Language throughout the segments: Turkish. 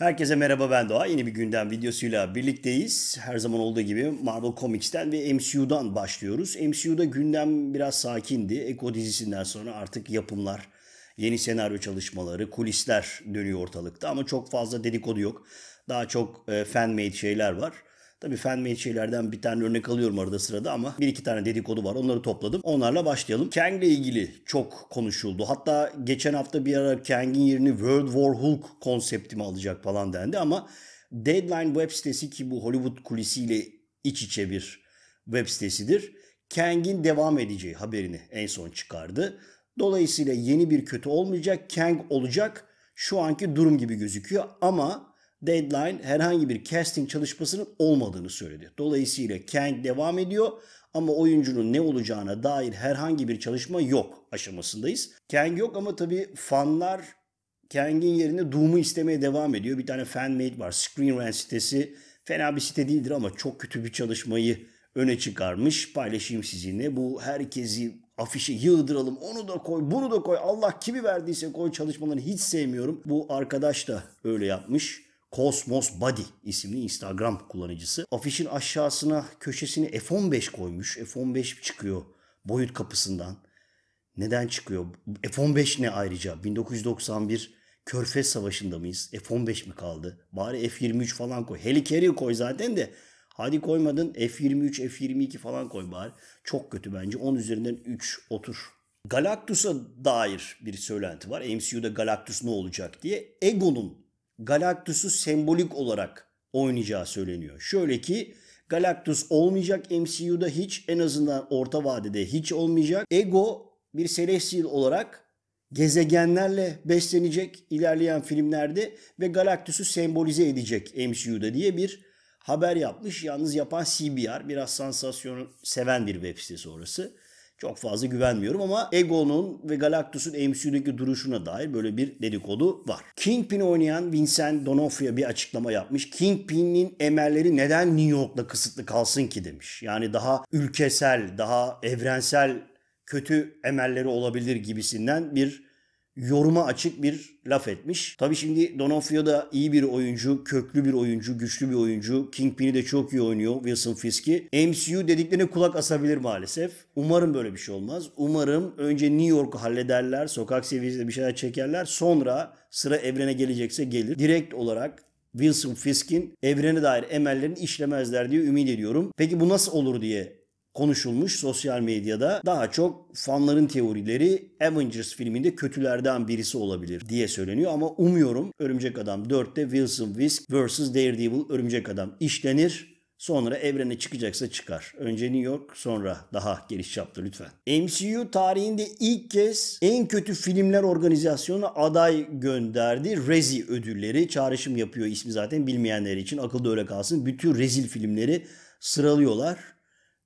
Herkese merhaba ben Doğa. Yeni bir gündem videosuyla birlikteyiz. Her zaman olduğu gibi Marvel Comics'ten ve MCU'dan başlıyoruz. MCU'da gündem biraz sakindi. Eko dizisinden sonra artık yapımlar, yeni senaryo çalışmaları, kulisler dönüyor ortalıkta ama çok fazla dedikodu yok. Daha çok e, fan-made şeyler var. Tabii fen şeylerden bir tane örnek alıyorum arada sırada ama bir iki tane dedikodu var. Onları topladım. Onlarla başlayalım. Kang ile ilgili çok konuşuldu. Hatta geçen hafta bir ara Kang'in yerini World War Hulk konsepti mi alacak falan dendi ama Deadline web sitesi ki bu Hollywood kulisiyle iç içe bir web sitesidir. Kang'in devam edeceği haberini en son çıkardı. Dolayısıyla yeni bir kötü olmayacak, Kang olacak. Şu anki durum gibi gözüküyor ama Deadline herhangi bir casting çalışmasının olmadığını söyledi. Dolayısıyla Kang devam ediyor ama oyuncunun ne olacağına dair herhangi bir çalışma yok aşamasındayız. Kang yok ama tabii fanlar Kang'in yerine Doom'u istemeye devam ediyor. Bir tane fan made var. Screen Rant sitesi fena bir site değildir ama çok kötü bir çalışmayı öne çıkarmış. Paylaşayım sizinle. Bu herkesi afişe yığdıralım. Onu da koy, bunu da koy. Allah kimi verdiyse koy çalışmalarını hiç sevmiyorum. Bu arkadaş da öyle yapmış. Cosmos Body isimli Instagram kullanıcısı. Afişin aşağısına köşesini F15 koymuş. F15 çıkıyor boyut kapısından. Neden çıkıyor? F15 ne ayrıca? 1991 Körfez Savaşı'nda mıyız? F15 mi kaldı? Bari F23 falan koy. Helikeri koy zaten de. Hadi koymadın F23, F22 falan koy bari. Çok kötü bence. 10 üzerinden 3 otur. Galactus'a dair bir söylenti var. MCU'da Galactus ne olacak diye. Egon'un Galactus'u sembolik olarak oynayacağı söyleniyor. Şöyle ki Galactus olmayacak MCU'da hiç en azından orta vadede hiç olmayacak. Ego bir Celestial olarak gezegenlerle beslenecek ilerleyen filmlerde ve Galactus'u sembolize edecek MCU'da diye bir haber yapmış. Yalnız yapan CBR biraz sansasyon seven bir web sitesi orası çok fazla güvenmiyorum ama Egon'un ve Galactus'un MCU'daki duruşuna dair böyle bir dedikodu var. Kingpin oynayan Vincent D'Onofrio bir açıklama yapmış. Kingpin'in emelleri neden New York'la kısıtlı kalsın ki demiş. Yani daha ülkesel, daha evrensel kötü emelleri olabilir gibisinden bir yoruma açık bir laf etmiş. Tabi şimdi Donofrio da iyi bir oyuncu, köklü bir oyuncu, güçlü bir oyuncu. Kingpin'i de çok iyi oynuyor Wilson Fisk'i. MCU dediklerine kulak asabilir maalesef. Umarım böyle bir şey olmaz. Umarım önce New York'u hallederler, sokak seviyesinde bir şeyler çekerler. Sonra sıra evrene gelecekse gelir. Direkt olarak Wilson Fisk'in evrene dair emellerini işlemezler diye ümit ediyorum. Peki bu nasıl olur diye konuşulmuş sosyal medyada daha çok fanların teorileri Avengers filminde kötülerden birisi olabilir diye söyleniyor ama umuyorum Örümcek Adam 4'te Wilson Fisk vs Daredevil Örümcek Adam işlenir. Sonra evrene çıkacaksa çıkar. Önce New York sonra daha geliş yaptı lütfen. MCU tarihinde ilk kez en kötü filmler organizasyonu aday gönderdi. Rezi ödülleri çağrışım yapıyor ismi zaten bilmeyenler için akılda öyle kalsın. Bütün rezil filmleri sıralıyorlar.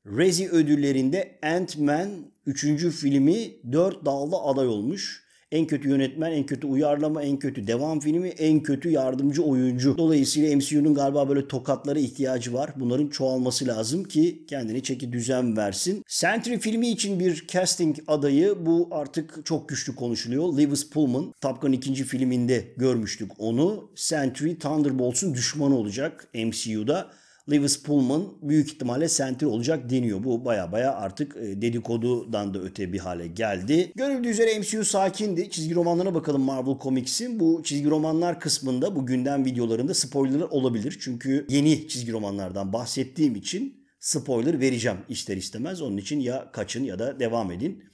Rezi ödüllerinde Ant-Man 3. filmi 4 dalda aday olmuş. En kötü yönetmen, en kötü uyarlama, en kötü devam filmi, en kötü yardımcı oyuncu. Dolayısıyla MCU'nun galiba böyle tokatlara ihtiyacı var. Bunların çoğalması lazım ki kendini çeki düzen versin. Sentry filmi için bir casting adayı bu artık çok güçlü konuşuluyor. Lewis Pullman Top Gun 2. filminde görmüştük onu. Sentry Thunderbolts'un düşmanı olacak MCU'da. Lewis Pullman büyük ihtimalle center olacak deniyor. Bu baya baya artık e, dedikodudan da öte bir hale geldi. Görüldüğü üzere MCU sakindi. Çizgi romanlarına bakalım Marvel Comics'in. Bu çizgi romanlar kısmında bu gündem videolarında spoiler olabilir. Çünkü yeni çizgi romanlardan bahsettiğim için spoiler vereceğim ister istemez. Onun için ya kaçın ya da devam edin.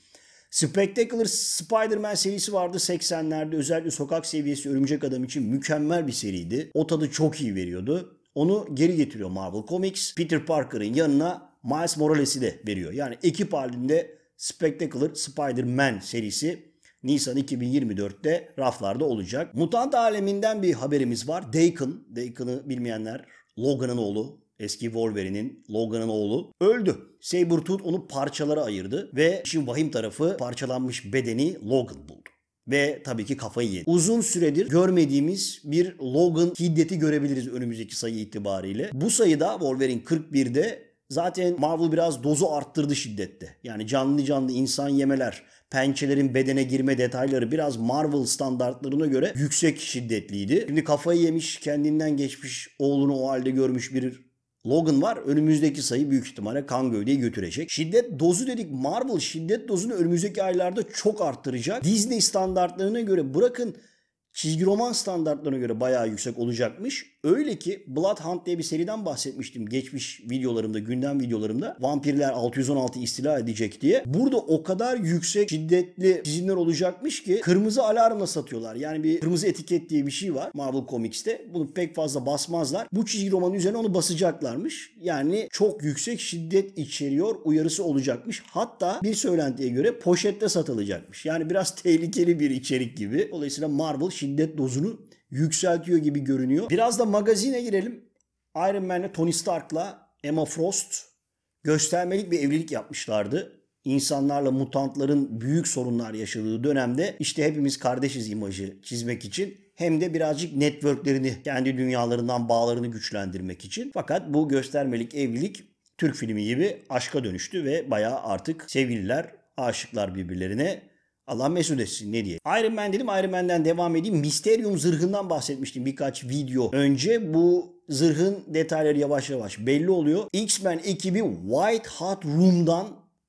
Spectacular Spider-Man serisi vardı 80'lerde. Özellikle sokak seviyesi örümcek adam için mükemmel bir seriydi. O tadı çok iyi veriyordu. Onu geri getiriyor Marvel Comics. Peter Parker'ın yanına Miles Morales'i de veriyor. Yani ekip halinde Spectacular Spider-Man serisi Nisan 2024'te raflarda olacak. Mutant aleminden bir haberimiz var. Dakin, Dakin'ı bilmeyenler Logan'ın oğlu, eski Wolverine'in Logan'ın oğlu öldü. Sabretooth onu parçalara ayırdı ve işin vahim tarafı parçalanmış bedeni Logan buldu ve tabii ki kafayı yedi. Uzun süredir görmediğimiz bir Logan hiddeti görebiliriz önümüzdeki sayı itibariyle. Bu sayıda Wolverine 41'de zaten Marvel biraz dozu arttırdı şiddette. Yani canlı canlı insan yemeler, pençelerin bedene girme detayları biraz Marvel standartlarına göre yüksek şiddetliydi. Şimdi kafayı yemiş, kendinden geçmiş, oğlunu o halde görmüş bir Logan var. Önümüzdeki sayı büyük ihtimalle kan gövdeyi götürecek. Şiddet dozu dedik. Marvel şiddet dozunu önümüzdeki aylarda çok arttıracak. Disney standartlarına göre bırakın çizgi roman standartlarına göre bayağı yüksek olacakmış. Öyle ki Bloodhound diye bir seriden bahsetmiştim geçmiş videolarımda, gündem videolarımda. Vampirler 616 istila edecek diye. Burada o kadar yüksek şiddetli çizimler olacakmış ki kırmızı alarmla satıyorlar. Yani bir kırmızı etiket diye bir şey var Marvel Comics'te. Bunu pek fazla basmazlar. Bu çizgi romanın üzerine onu basacaklarmış. Yani çok yüksek şiddet içeriyor uyarısı olacakmış. Hatta bir söylentiye göre poşette satılacakmış. Yani biraz tehlikeli bir içerik gibi. Dolayısıyla Marvel şiddet dozunu yükseltiyor gibi görünüyor. Biraz da magazine girelim. Iron Man'le Tony Stark'la Emma Frost göstermelik bir evlilik yapmışlardı. İnsanlarla mutantların büyük sorunlar yaşadığı dönemde işte hepimiz kardeşiz imajı çizmek için hem de birazcık networklerini, kendi dünyalarından bağlarını güçlendirmek için. Fakat bu göstermelik evlilik Türk filmi gibi aşka dönüştü ve bayağı artık sevgililer, aşıklar birbirlerine Allah mesul etsin ne diye. Iron Man dedim Iron Man'den devam edeyim. Mysterium zırhından bahsetmiştim birkaç video önce. Bu zırhın detayları yavaş yavaş belli oluyor. X-Men ekibi White Hot Room'dan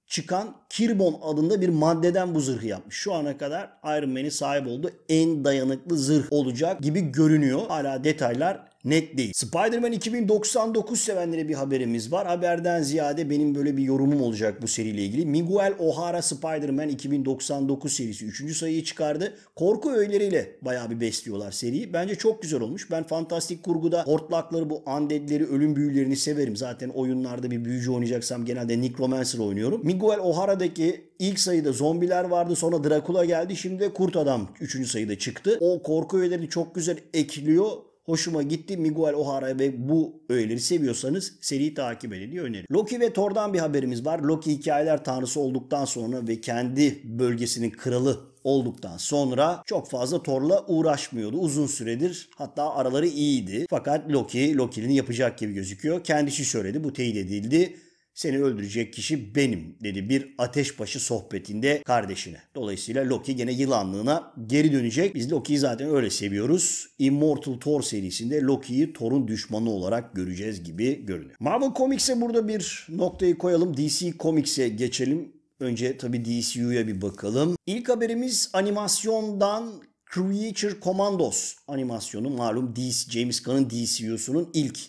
çıkan Kirbon adında bir maddeden bu zırhı yapmış. Şu ana kadar Iron Man'in sahip olduğu en dayanıklı zırh olacak gibi görünüyor. Hala detaylar net değil. Spider-Man 2099 sevenlere bir haberimiz var. Haberden ziyade benim böyle bir yorumum olacak bu seriyle ilgili. Miguel O'Hara Spider-Man 2099 serisi 3. sayıyı çıkardı. Korku öğeleriyle bayağı bir besliyorlar seriyi. Bence çok güzel olmuş. Ben fantastik kurguda hortlakları bu undeadleri, ölüm büyülerini severim. Zaten oyunlarda bir büyücü oynayacaksam genelde Necromancer oynuyorum. Miguel O'Hara'daki ilk sayıda zombiler vardı. Sonra Dracula geldi. Şimdi de Kurt Adam 3. sayıda çıktı. O korku öğelerini çok güzel ekliyor Hoşuma gitti. Miguel O'Hara ve bu öğeleri seviyorsanız seriyi takip edin diye öneririm. Loki ve Thor'dan bir haberimiz var. Loki hikayeler tanrısı olduktan sonra ve kendi bölgesinin kralı olduktan sonra çok fazla Thor'la uğraşmıyordu uzun süredir. Hatta araları iyiydi. Fakat Loki, Loki'nin yapacak gibi gözüküyor. Kendisi söyledi. Bu teyit edildi. Seni öldürecek kişi benim dedi bir ateşbaşı sohbetinde kardeşine. Dolayısıyla Loki gene yılanlığına geri dönecek. Biz Loki'yi zaten öyle seviyoruz. Immortal Thor serisinde Loki'yi Thor'un düşmanı olarak göreceğiz gibi görünüyor. Marvel Comics'e burada bir noktayı koyalım. DC Comics'e geçelim. Önce tabi DCU'ya bir bakalım. İlk haberimiz animasyondan Creature Commandos animasyonu malum DC, James Gunn'ın DCU'sunun ilk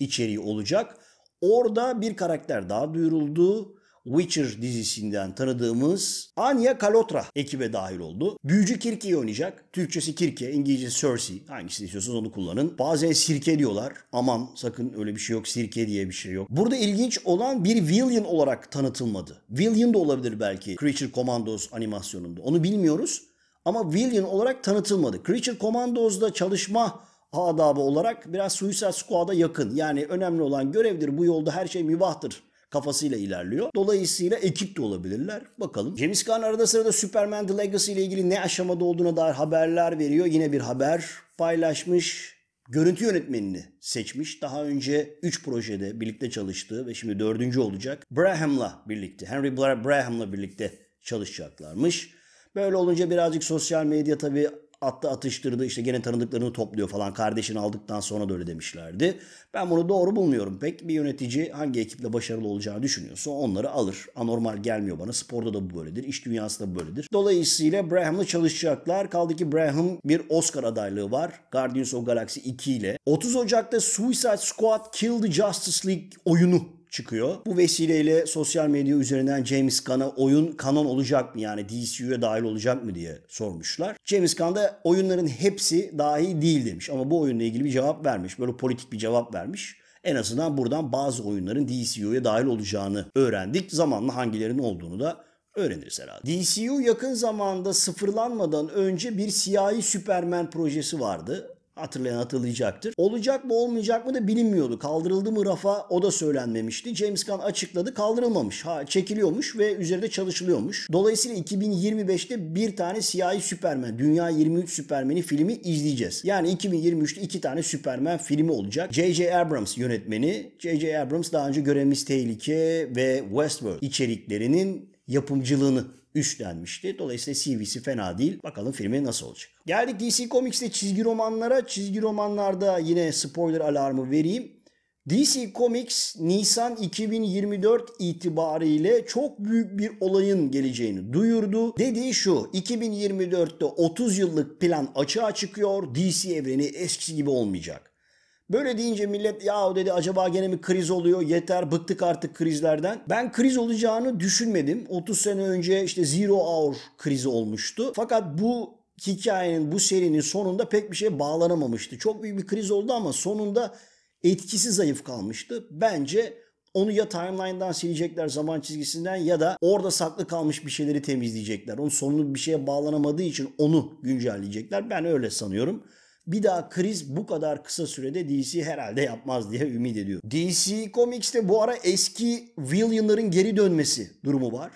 içeriği olacak. Orada bir karakter daha duyuruldu. Witcher dizisinden tanıdığımız Anya Kalotra ekibe dahil oldu. Büyücü Kirke'yi oynayacak. Türkçesi Kirke, İngilizcesi Cersei. Hangisini istiyorsanız onu kullanın. Bazen sirke diyorlar. Aman sakın öyle bir şey yok. Sirke diye bir şey yok. Burada ilginç olan bir villain olarak tanıtılmadı. Villain da olabilir belki Creature Commandos animasyonunda. Onu bilmiyoruz. Ama villain olarak tanıtılmadı. Creature Commandos'da çalışma adabı olarak biraz suicide squad'a yakın. Yani önemli olan görevdir. Bu yolda her şey mübahtır kafasıyla ilerliyor. Dolayısıyla ekip de olabilirler. Bakalım. James Gunn arada sırada Superman The Legacy ile ilgili ne aşamada olduğuna dair haberler veriyor. Yine bir haber paylaşmış. Görüntü yönetmenini seçmiş. Daha önce 3 projede birlikte çalıştığı ve şimdi 4. olacak. Braham'la birlikte, Henry Blair Braham'la birlikte çalışacaklarmış. Böyle olunca birazcık sosyal medya tabii attı atıştırdı işte gene tanıdıklarını topluyor falan kardeşini aldıktan sonra da öyle demişlerdi. Ben bunu doğru bulmuyorum pek bir yönetici hangi ekiple başarılı olacağını düşünüyorsa onları alır. Anormal gelmiyor bana sporda da bu böyledir iş dünyası da böyledir. Dolayısıyla Braham'la çalışacaklar kaldı ki Braham bir Oscar adaylığı var Guardians of Galaxy 2 ile. 30 Ocak'ta Suicide Squad Kill the Justice League oyunu çıkıyor. Bu vesileyle sosyal medya üzerinden James Gunn'a oyun kanon olacak mı yani DCU'ya dahil olacak mı diye sormuşlar. James Gunn da oyunların hepsi dahi değil demiş ama bu oyunla ilgili bir cevap vermiş. Böyle politik bir cevap vermiş. En azından buradan bazı oyunların DCU'ya dahil olacağını öğrendik. Zamanla hangilerinin olduğunu da öğreniriz herhalde. DCU yakın zamanda sıfırlanmadan önce bir siyahi Superman projesi vardı. Hatırlayan hatırlayacaktır. Olacak mı olmayacak mı da bilinmiyordu. Kaldırıldı mı rafa o da söylenmemişti. James Gunn açıkladı kaldırılmamış. Ha çekiliyormuş ve üzerinde çalışılıyormuş. Dolayısıyla 2025'te bir tane siyahi Süpermen, Dünya 23 Süpermeni filmi izleyeceğiz. Yani 2023'te iki tane Süpermen filmi olacak. J.J. Abrams yönetmeni. J.J. Abrams daha önce Görevimiz Tehlike ve Westworld içeriklerinin yapımcılığını 3 denmişti. Dolayısıyla CV'si fena değil. Bakalım filmi nasıl olacak. Geldik DC Comics'te çizgi romanlara. Çizgi romanlarda yine spoiler alarmı vereyim. DC Comics Nisan 2024 itibariyle çok büyük bir olayın geleceğini duyurdu. Dediği şu 2024'te 30 yıllık plan açığa çıkıyor DC evreni eskisi gibi olmayacak. Böyle deyince millet yahu dedi acaba gene mi kriz oluyor yeter bıktık artık krizlerden. Ben kriz olacağını düşünmedim. 30 sene önce işte Zero Hour krizi olmuştu. Fakat bu hikayenin bu serinin sonunda pek bir şey bağlanamamıştı. Çok büyük bir kriz oldu ama sonunda etkisi zayıf kalmıştı. Bence onu ya timeline'dan silecekler zaman çizgisinden ya da orada saklı kalmış bir şeyleri temizleyecekler. Onun sonunu bir şeye bağlanamadığı için onu güncelleyecekler. Ben öyle sanıyorum bir daha kriz bu kadar kısa sürede DC herhalde yapmaz diye ümit ediyorum. DC Comics'te bu ara eski villainların geri dönmesi durumu var.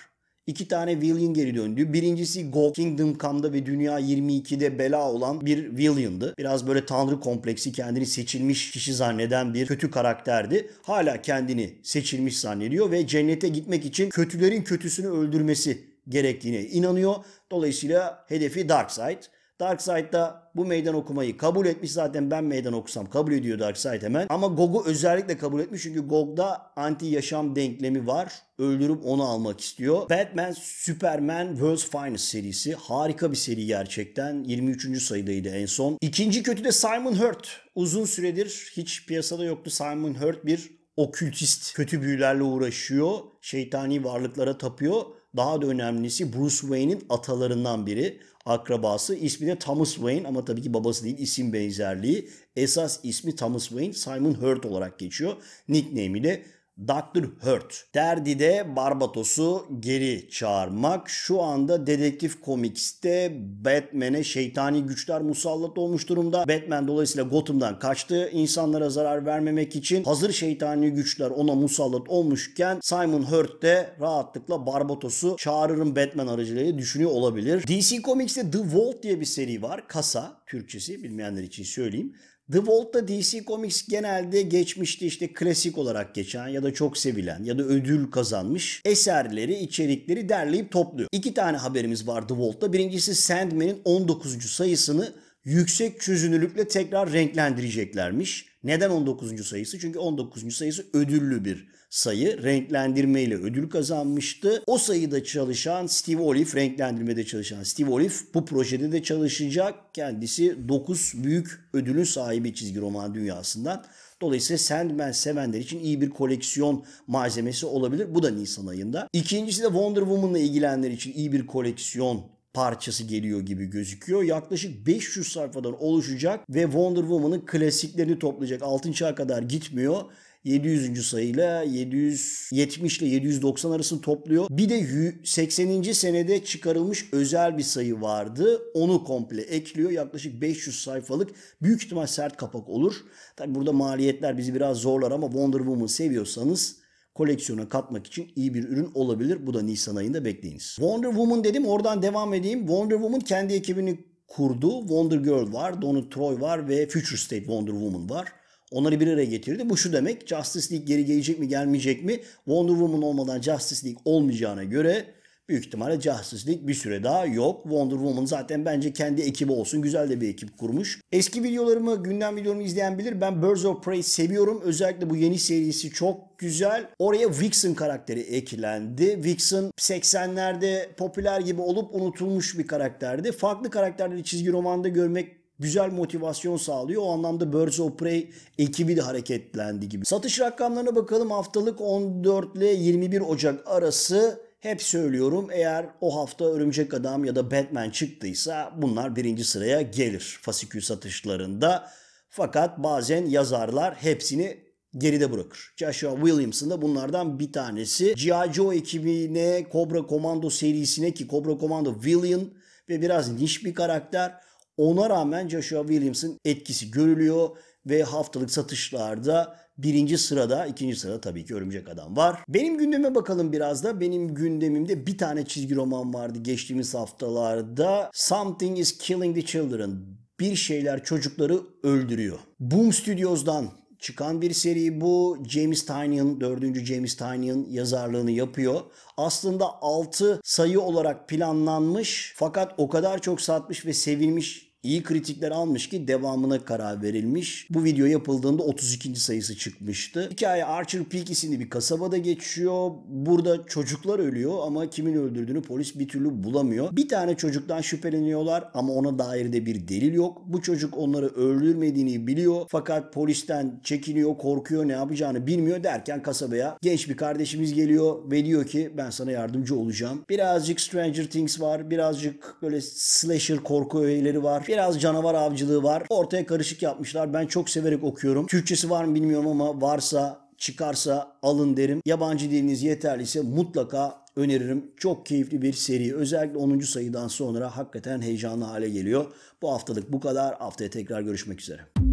İki tane villain geri döndü. Birincisi Go Kingdom Come'da ve Dünya 22'de bela olan bir villain'dı. Biraz böyle tanrı kompleksi kendini seçilmiş kişi zanneden bir kötü karakterdi. Hala kendini seçilmiş zannediyor ve cennete gitmek için kötülerin kötüsünü öldürmesi gerektiğine inanıyor. Dolayısıyla hedefi Darkseid. Darkseid da bu meydan okumayı kabul etmiş zaten ben meydan okusam kabul ediyor Darkseid hemen. Ama Gog'u özellikle kabul etmiş çünkü Gog'da anti yaşam denklemi var. Öldürüp onu almak istiyor. Batman Superman World's Finest serisi harika bir seri gerçekten. 23. sayıdaydı en son. İkinci kötü de Simon Hurt. Uzun süredir hiç piyasada yoktu. Simon Hurt bir okültist. Kötü büyülerle uğraşıyor. Şeytani varlıklara tapıyor daha da önemlisi Bruce Wayne'in atalarından biri, akrabası. İsmi de Thomas Wayne ama tabii ki babası değil isim benzerliği. Esas ismi Thomas Wayne, Simon Hurt olarak geçiyor. Nickname ile Dr. Hurt. Derdi de Barbatos'u geri çağırmak. Şu anda Dedektif Comics'te Batman'e şeytani güçler musallat olmuş durumda. Batman dolayısıyla Gotham'dan kaçtı. İnsanlara zarar vermemek için hazır şeytani güçler ona musallat olmuşken Simon Hurt de rahatlıkla Barbatos'u çağırırım Batman aracılığıyla düşünüyor olabilir. DC Comics'te The Vault diye bir seri var. Kasa Türkçesi bilmeyenler için söyleyeyim. The Vault'ta DC Comics genelde geçmişte işte klasik olarak geçen ya da çok sevilen ya da ödül kazanmış eserleri, içerikleri derleyip topluyor. İki tane haberimiz var The Vault'ta. Birincisi Sandman'in 19. sayısını yüksek çözünürlükle tekrar renklendireceklermiş. Neden 19. sayısı? Çünkü 19. sayısı ödüllü bir sayı. Renklendirmeyle ödül kazanmıştı. O sayıda çalışan Steve Olive, renklendirmede çalışan Steve Olive bu projede de çalışacak. Kendisi 9 büyük ödülün sahibi çizgi roman dünyasından. Dolayısıyla Sandman sevenler için iyi bir koleksiyon malzemesi olabilir. Bu da Nisan ayında. İkincisi de Wonder Woman'la ilgilenenler için iyi bir koleksiyon parçası geliyor gibi gözüküyor. Yaklaşık 500 sayfadan oluşacak ve Wonder Woman'ın klasiklerini toplayacak. Altın çağa kadar gitmiyor. 700. sayıyla 770 ile 790 arasını topluyor. Bir de 80. senede çıkarılmış özel bir sayı vardı. Onu komple ekliyor. Yaklaşık 500 sayfalık büyük ihtimal sert kapak olur. Tabi burada maliyetler bizi biraz zorlar ama Wonder Woman seviyorsanız koleksiyona katmak için iyi bir ürün olabilir. Bu da Nisan ayında bekleyiniz. Wonder Woman dedim oradan devam edeyim. Wonder Woman kendi ekibini kurdu. Wonder Girl var, Donna Troy var ve Future State Wonder Woman var. Onları bir araya getirdi. Bu şu demek Justice League geri gelecek mi gelmeyecek mi? Wonder Woman olmadan Justice League olmayacağına göre Büyük ihtimalle Justice bir süre daha yok. Wonder Woman zaten bence kendi ekibi olsun. Güzel de bir ekip kurmuş. Eski videolarımı, gündem videolarımı izleyen bilir. Ben Birds of Prey seviyorum. Özellikle bu yeni serisi çok güzel. Oraya Vixen karakteri eklendi. Vixen 80'lerde popüler gibi olup unutulmuş bir karakterdi. Farklı karakterleri çizgi romanda görmek güzel motivasyon sağlıyor. O anlamda Birds of Prey ekibi de hareketlendi gibi. Satış rakamlarına bakalım. Haftalık 14 ile 21 Ocak arası hep söylüyorum eğer o hafta Örümcek Adam ya da Batman çıktıysa bunlar birinci sıraya gelir fasikül satışlarında. Fakat bazen yazarlar hepsini geride bırakır. Joshua Williamson da bunlardan bir tanesi. G.I. Joe ekibine, Cobra Commando serisine ki Cobra Commando villain ve biraz niş bir karakter. Ona rağmen Joshua Williamson etkisi görülüyor ve haftalık satışlarda birinci sırada, ikinci sırada tabii ki Örümcek Adam var. Benim gündeme bakalım biraz da. Benim gündemimde bir tane çizgi roman vardı geçtiğimiz haftalarda. Something is Killing the Children. Bir şeyler çocukları öldürüyor. Boom Studios'dan çıkan bir seri bu. James Tynion, 4. James Tynion yazarlığını yapıyor. Aslında 6 sayı olarak planlanmış fakat o kadar çok satmış ve sevilmiş iyi kritikler almış ki devamına karar verilmiş. Bu video yapıldığında 32. sayısı çıkmıştı. Hikaye Archer Peak isimli bir kasabada geçiyor. Burada çocuklar ölüyor ama kimin öldürdüğünü polis bir türlü bulamıyor. Bir tane çocuktan şüpheleniyorlar ama ona dair de bir delil yok. Bu çocuk onları öldürmediğini biliyor fakat polisten çekiniyor, korkuyor, ne yapacağını bilmiyor derken kasabaya genç bir kardeşimiz geliyor ve diyor ki ben sana yardımcı olacağım. Birazcık Stranger Things var, birazcık böyle slasher korku öğeleri var. Bir Biraz canavar avcılığı var. Ortaya karışık yapmışlar. Ben çok severek okuyorum. Türkçesi var mı bilmiyorum ama varsa çıkarsa alın derim. Yabancı diliniz yeterliyse mutlaka öneririm. Çok keyifli bir seri. Özellikle 10. sayıdan sonra hakikaten heyecanlı hale geliyor. Bu haftalık bu kadar. Haftaya tekrar görüşmek üzere.